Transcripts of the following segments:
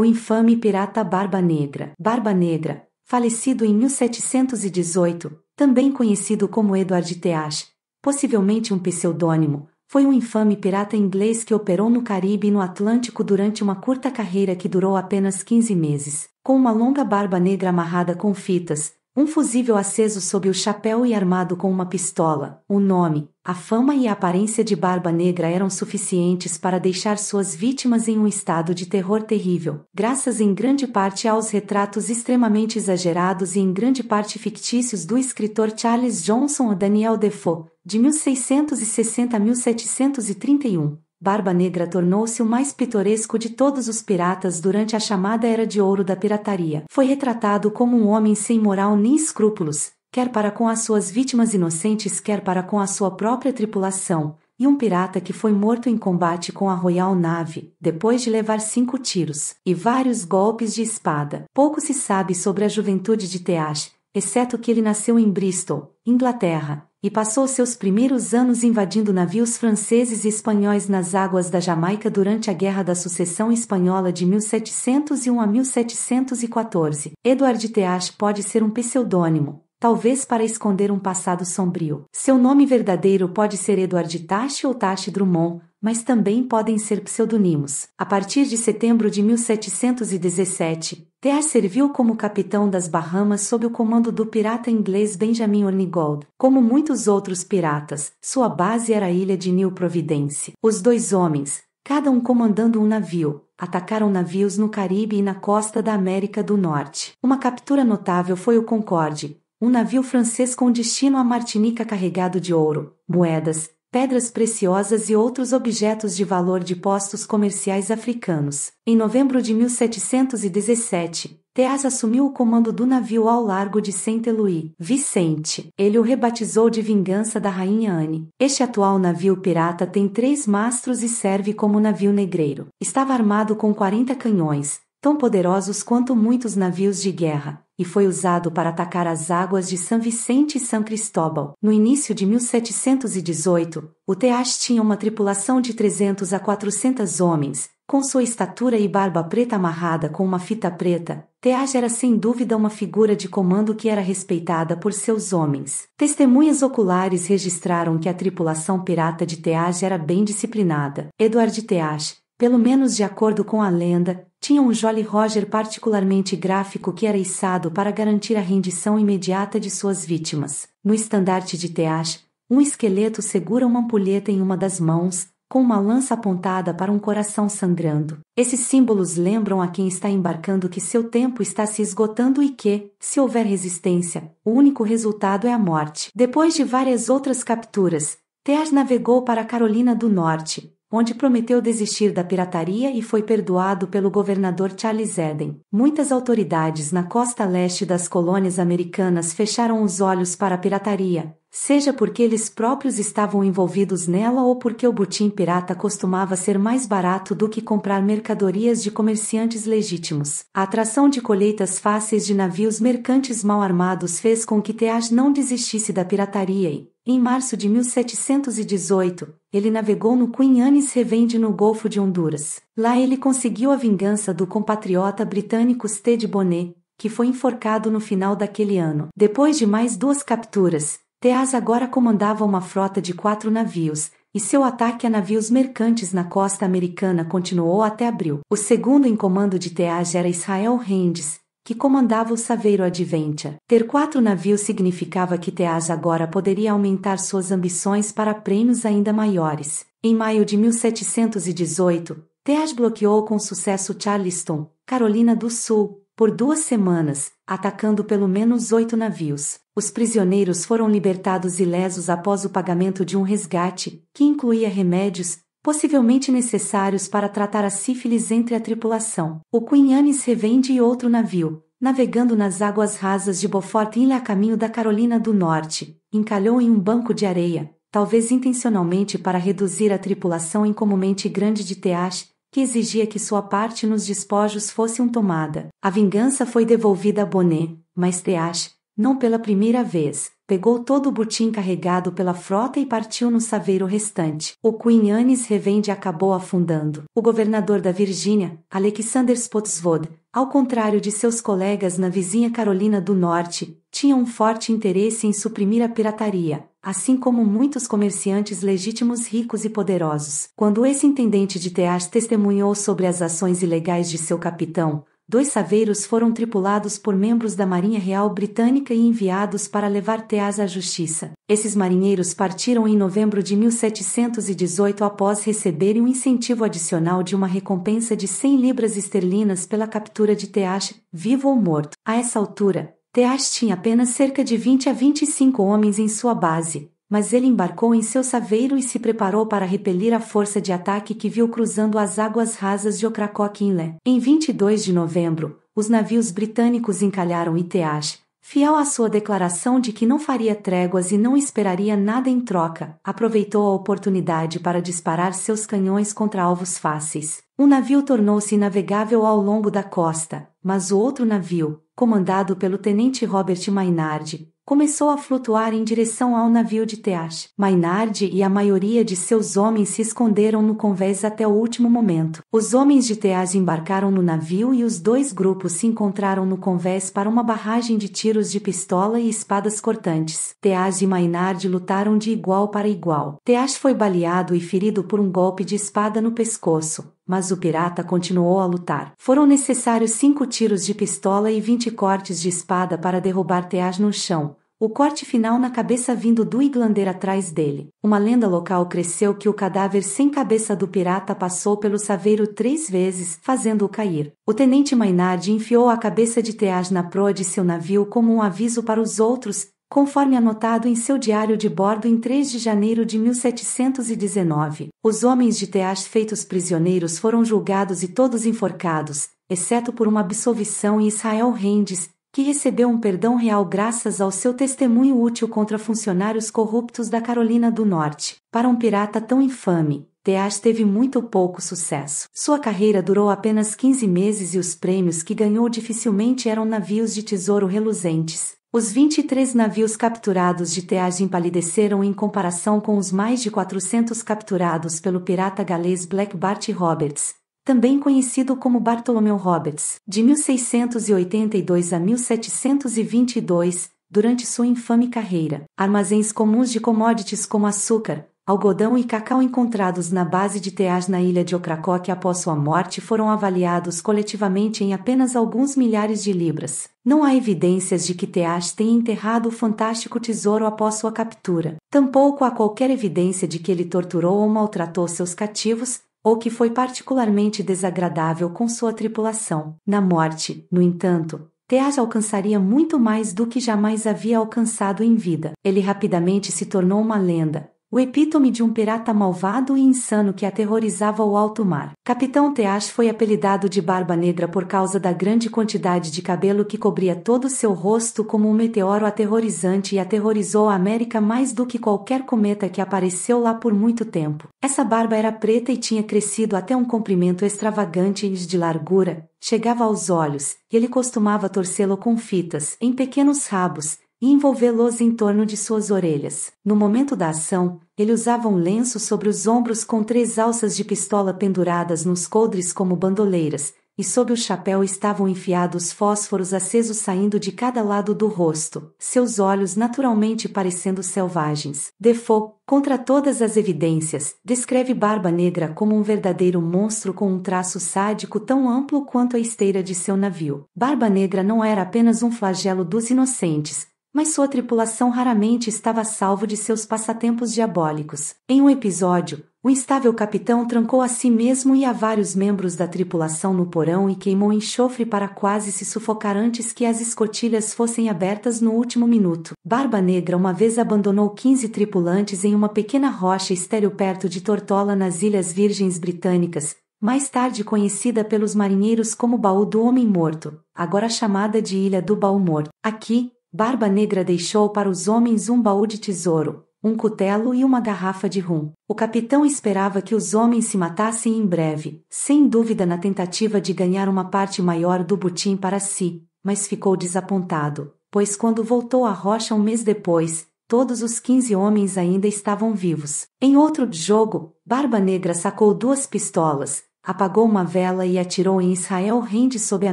o infame pirata Barba Negra. Barba Negra, falecido em 1718, também conhecido como Edward Teach, possivelmente um pseudônimo, foi um infame pirata inglês que operou no Caribe e no Atlântico durante uma curta carreira que durou apenas 15 meses. Com uma longa barba negra amarrada com fitas, um fusível aceso sob o chapéu e armado com uma pistola, o nome, a fama e a aparência de Barba Negra eram suficientes para deixar suas vítimas em um estado de terror terrível, graças em grande parte aos retratos extremamente exagerados e em grande parte fictícios do escritor Charles Johnson ou Daniel Defoe, de 1660 a 1731. Barba Negra tornou-se o mais pitoresco de todos os piratas durante a chamada Era de Ouro da Pirataria. Foi retratado como um homem sem moral nem escrúpulos, quer para com as suas vítimas inocentes, quer para com a sua própria tripulação, e um pirata que foi morto em combate com a Royal Nave, depois de levar cinco tiros e vários golpes de espada. Pouco se sabe sobre a juventude de Teach, exceto que ele nasceu em Bristol, Inglaterra, e passou seus primeiros anos invadindo navios franceses e espanhóis nas águas da Jamaica durante a Guerra da Sucessão Espanhola de 1701 a 1714. Edward Teache pode ser um pseudônimo, talvez para esconder um passado sombrio. Seu nome verdadeiro pode ser Edward Tache ou Tache Drummond, mas também podem ser pseudônimos. A partir de setembro de 1717, Tear serviu como capitão das Bahamas sob o comando do pirata inglês Benjamin Ornigold. Como muitos outros piratas, sua base era a ilha de New Providence. Os dois homens, cada um comandando um navio, atacaram navios no Caribe e na costa da América do Norte. Uma captura notável foi o Concorde, um navio francês com destino à Martinica carregado de ouro, moedas, pedras preciosas e outros objetos de valor de postos comerciais africanos. Em novembro de 1717, Teas assumiu o comando do navio ao largo de Saint-Louis, Vicente. Ele o rebatizou de Vingança da Rainha Anne. Este atual navio pirata tem três mastros e serve como navio negreiro. Estava armado com 40 canhões, tão poderosos quanto muitos navios de guerra, e foi usado para atacar as águas de São Vicente e São Cristóbal. No início de 1718, o Teach tinha uma tripulação de 300 a 400 homens, com sua estatura e barba preta amarrada com uma fita preta, Teage era sem dúvida uma figura de comando que era respeitada por seus homens. Testemunhas oculares registraram que a tripulação pirata de Teage era bem disciplinada. Eduardo Teage, pelo menos de acordo com a lenda, tinha um Jolly Roger particularmente gráfico que era içado para garantir a rendição imediata de suas vítimas. No estandarte de Teash, um esqueleto segura uma ampulheta em uma das mãos, com uma lança apontada para um coração sangrando. Esses símbolos lembram a quem está embarcando que seu tempo está se esgotando e que, se houver resistência, o único resultado é a morte. Depois de várias outras capturas, Teas navegou para a Carolina do Norte, onde prometeu desistir da pirataria e foi perdoado pelo governador Charles Eden. Muitas autoridades na costa leste das colônias americanas fecharam os olhos para a pirataria, seja porque eles próprios estavam envolvidos nela ou porque o butim pirata costumava ser mais barato do que comprar mercadorias de comerciantes legítimos. A atração de colheitas fáceis de navios mercantes mal armados fez com que Teas não desistisse da pirataria e, em março de 1718, ele navegou no Queen Anne's Revende no Golfo de Honduras. Lá ele conseguiu a vingança do compatriota britânico Stead Bonnet, que foi enforcado no final daquele ano. Depois de mais duas capturas, Teás agora comandava uma frota de quatro navios, e seu ataque a navios mercantes na costa americana continuou até abril. O segundo em comando de Teage era Israel Rendes, que comandava o Saveiro Adventure. Ter quatro navios significava que Teage agora poderia aumentar suas ambições para prêmios ainda maiores. Em maio de 1718, Teage bloqueou com sucesso Charleston, Carolina do Sul, por duas semanas, atacando pelo menos oito navios. Os prisioneiros foram libertados ilesos após o pagamento de um resgate, que incluía remédios, possivelmente necessários para tratar a sífilis entre a tripulação. O Queen Anne's revende outro navio, navegando nas águas rasas de Beaufort Ilha a caminho da Carolina do Norte, encalhou em um banco de areia, talvez intencionalmente para reduzir a tripulação incomumente grande de Teache, que exigia que sua parte nos despojos fosse um tomada. A vingança foi devolvida a Bonnet, mas Teache, não pela primeira vez, pegou todo o butim carregado pela frota e partiu no saveiro restante. O Queen Anne's Revende acabou afundando. O governador da Virgínia, Alexander Spotswood, ao contrário de seus colegas na vizinha Carolina do Norte, tinha um forte interesse em suprimir a pirataria, assim como muitos comerciantes legítimos ricos e poderosos. Quando esse intendente de Tears testemunhou sobre as ações ilegais de seu capitão, dois saveiros foram tripulados por membros da Marinha Real Britânica e enviados para levar Teas à justiça. Esses marinheiros partiram em novembro de 1718 após receberem um incentivo adicional de uma recompensa de 100 libras esterlinas pela captura de Teas, vivo ou morto. A essa altura, Teash tinha apenas cerca de 20 a 25 homens em sua base, mas ele embarcou em seu saveiro e se preparou para repelir a força de ataque que viu cruzando as águas rasas de Ocracoke Inlet. Em 22 de novembro, os navios britânicos encalharam e Iteash, fiel à sua declaração de que não faria tréguas e não esperaria nada em troca, aproveitou a oportunidade para disparar seus canhões contra alvos fáceis, um navio tornou-se navegável ao longo da costa, mas o outro navio, comandado pelo tenente Robert Maynard, começou a flutuar em direção ao navio de Teache. Maynard e a maioria de seus homens se esconderam no convés até o último momento. Os homens de Teache embarcaram no navio e os dois grupos se encontraram no convés para uma barragem de tiros de pistola e espadas cortantes. Teache e Maynard lutaram de igual para igual. Teache foi baleado e ferido por um golpe de espada no pescoço, mas o pirata continuou a lutar. Foram necessários cinco tiros de pistola e vinte cortes de espada para derrubar Teaj no chão, o corte final na cabeça vindo do iglander atrás dele. Uma lenda local cresceu que o cadáver sem cabeça do pirata passou pelo saveiro três vezes, fazendo-o cair. O tenente Maynard enfiou a cabeça de Teaj na proa de seu navio como um aviso para os outros Conforme anotado em seu diário de bordo em 3 de janeiro de 1719, os homens de Teas feitos prisioneiros foram julgados e todos enforcados, exceto por uma absolvição em Israel Rendes, que recebeu um perdão real graças ao seu testemunho útil contra funcionários corruptos da Carolina do Norte. Para um pirata tão infame, Teas teve muito pouco sucesso. Sua carreira durou apenas 15 meses e os prêmios que ganhou dificilmente eram navios de tesouro reluzentes os 23 navios capturados de Teage empalideceram em comparação com os mais de 400 capturados pelo pirata galês Black Bart Roberts, também conhecido como Bartolomeu Roberts, de 1682 a 1722, durante sua infame carreira. Armazéns comuns de commodities como açúcar, Algodão e cacau encontrados na base de Teaj na ilha de Ocracoke após sua morte foram avaliados coletivamente em apenas alguns milhares de libras. Não há evidências de que Teaj tenha enterrado o fantástico tesouro após sua captura. Tampouco há qualquer evidência de que ele torturou ou maltratou seus cativos, ou que foi particularmente desagradável com sua tripulação. Na morte, no entanto, Teaj alcançaria muito mais do que jamais havia alcançado em vida. Ele rapidamente se tornou uma lenda, o epítome de um pirata malvado e insano que aterrorizava o alto mar. Capitão Teash foi apelidado de Barba Negra por causa da grande quantidade de cabelo que cobria todo seu rosto como um meteoro aterrorizante e aterrorizou a América mais do que qualquer cometa que apareceu lá por muito tempo. Essa barba era preta e tinha crescido até um comprimento extravagante e de largura, chegava aos olhos, e ele costumava torcê-lo com fitas, em pequenos rabos, e envolvê-los em torno de suas orelhas. No momento da ação, ele usava um lenço sobre os ombros com três alças de pistola penduradas nos coldres como bandoleiras, e sob o chapéu estavam enfiados fósforos acesos saindo de cada lado do rosto, seus olhos naturalmente parecendo selvagens. Defoe, contra todas as evidências, descreve Barba Negra como um verdadeiro monstro com um traço sádico tão amplo quanto a esteira de seu navio. Barba Negra não era apenas um flagelo dos inocentes, mas sua tripulação raramente estava a salvo de seus passatempos diabólicos. Em um episódio, o instável capitão trancou a si mesmo e a vários membros da tripulação no porão e queimou enxofre para quase se sufocar antes que as escotilhas fossem abertas no último minuto. Barba Negra uma vez abandonou 15 tripulantes em uma pequena rocha estéril perto de Tortola nas Ilhas Virgens Britânicas, mais tarde conhecida pelos marinheiros como Baú do Homem Morto, agora chamada de Ilha do Baú Morto. Aqui, Barba Negra deixou para os homens um baú de tesouro, um cutelo e uma garrafa de rum. O capitão esperava que os homens se matassem em breve, sem dúvida na tentativa de ganhar uma parte maior do butim para si, mas ficou desapontado, pois quando voltou à rocha um mês depois, todos os quinze homens ainda estavam vivos. Em outro jogo, Barba Negra sacou duas pistolas, apagou uma vela e atirou em Israel rende sob a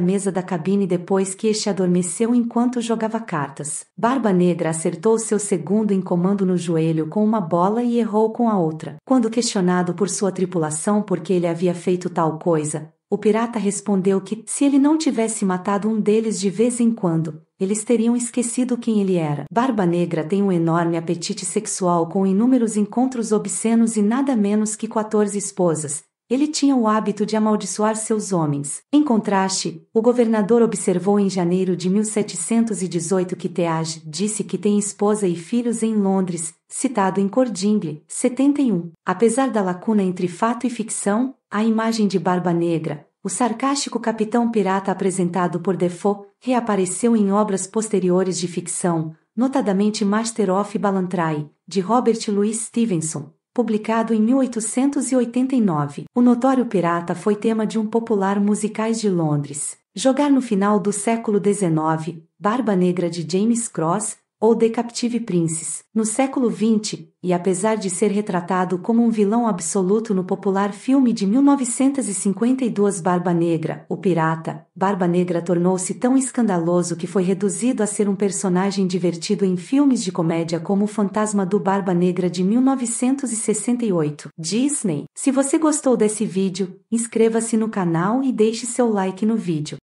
mesa da cabine depois que este adormeceu enquanto jogava cartas. Barba Negra acertou seu segundo em comando no joelho com uma bola e errou com a outra. Quando questionado por sua tripulação por que ele havia feito tal coisa, o pirata respondeu que, se ele não tivesse matado um deles de vez em quando, eles teriam esquecido quem ele era. Barba Negra tem um enorme apetite sexual com inúmeros encontros obscenos e nada menos que 14 esposas, ele tinha o hábito de amaldiçoar seus homens. Em contraste, o governador observou em janeiro de 1718 que Teage disse que tem esposa e filhos em Londres, citado em Cordingley 71. Apesar da lacuna entre fato e ficção, a imagem de Barba Negra, o sarcástico capitão pirata apresentado por Defoe, reapareceu em obras posteriores de ficção, notadamente Master of Ballantrae, de Robert Louis Stevenson, publicado em 1889. O notório pirata foi tema de um popular musicais de Londres. Jogar no final do século XIX, Barba Negra de James Cross, ou The Captive Princes, no século XX, e apesar de ser retratado como um vilão absoluto no popular filme de 1952 Barba Negra, o Pirata, Barba Negra tornou-se tão escandaloso que foi reduzido a ser um personagem divertido em filmes de comédia como O Fantasma do Barba Negra de 1968. Disney, se você gostou desse vídeo, inscreva-se no canal e deixe seu like no vídeo.